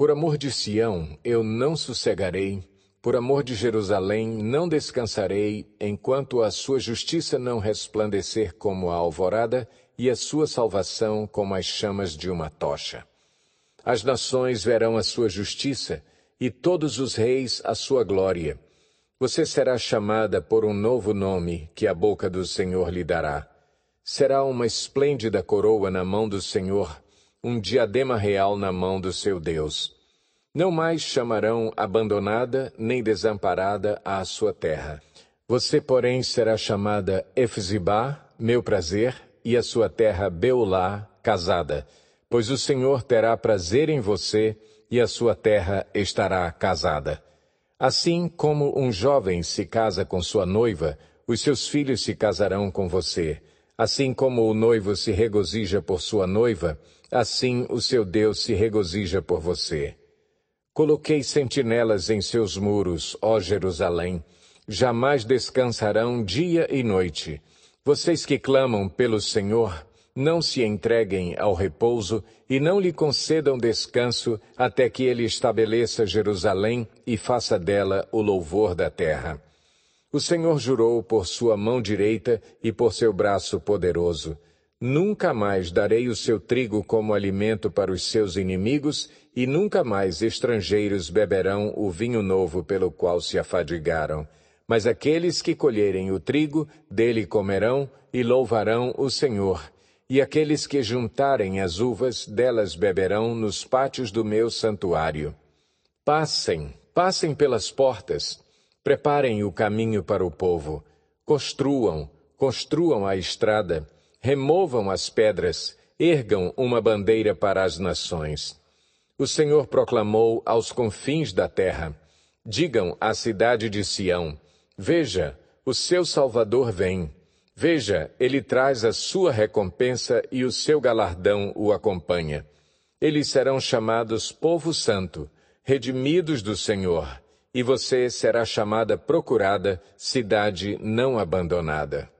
Por amor de Sião eu não sossegarei, por amor de Jerusalém não descansarei, enquanto a sua justiça não resplandecer como a alvorada e a sua salvação como as chamas de uma tocha. As nações verão a sua justiça e todos os reis a sua glória. Você será chamada por um novo nome que a boca do Senhor lhe dará. Será uma esplêndida coroa na mão do Senhor um diadema real na mão do seu Deus. Não mais chamarão abandonada nem desamparada a sua terra. Você, porém, será chamada Efzibá, meu prazer, e a sua terra Beulá, casada, pois o Senhor terá prazer em você e a sua terra estará casada. Assim como um jovem se casa com sua noiva, os seus filhos se casarão com você. Assim como o noivo se regozija por sua noiva, assim o seu Deus se regozija por você. Coloquei sentinelas em seus muros, ó Jerusalém. Jamais descansarão dia e noite. Vocês que clamam pelo Senhor, não se entreguem ao repouso e não lhe concedam descanso até que ele estabeleça Jerusalém e faça dela o louvor da terra. O Senhor jurou por sua mão direita e por seu braço poderoso: Nunca mais darei o seu trigo como alimento para os seus inimigos, e nunca mais estrangeiros beberão o vinho novo pelo qual se afadigaram. Mas aqueles que colherem o trigo, dele comerão e louvarão o Senhor. E aqueles que juntarem as uvas, delas beberão nos pátios do meu santuário. Passem, passem pelas portas. Preparem o caminho para o povo, construam, construam a estrada, removam as pedras, ergam uma bandeira para as nações. O Senhor proclamou aos confins da terra: Digam à cidade de Sião: Veja, o seu Salvador vem. Veja, ele traz a sua recompensa e o seu galardão o acompanha. Eles serão chamados Povo Santo, redimidos do Senhor e você será chamada procurada, cidade não abandonada.